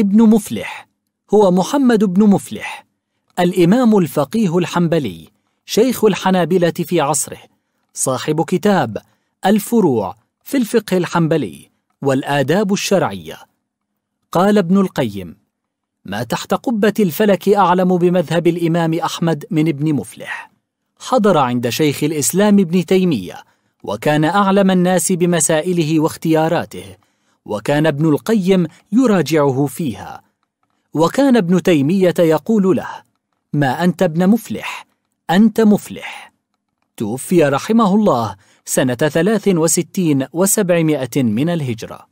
ابن مفلح هو محمد بن مفلح الإمام الفقيه الحنبلي شيخ الحنابلة في عصره صاحب كتاب الفروع في الفقه الحنبلي والآداب الشرعية قال ابن القيم ما تحت قبة الفلك أعلم بمذهب الإمام أحمد من ابن مفلح حضر عند شيخ الإسلام ابن تيمية وكان أعلم الناس بمسائله واختياراته وكان ابن القيم يراجعه فيها وكان ابن تيميه يقول له ما انت ابن مفلح انت مفلح توفي رحمه الله سنه ثلاث وستين وسبعمائه من الهجره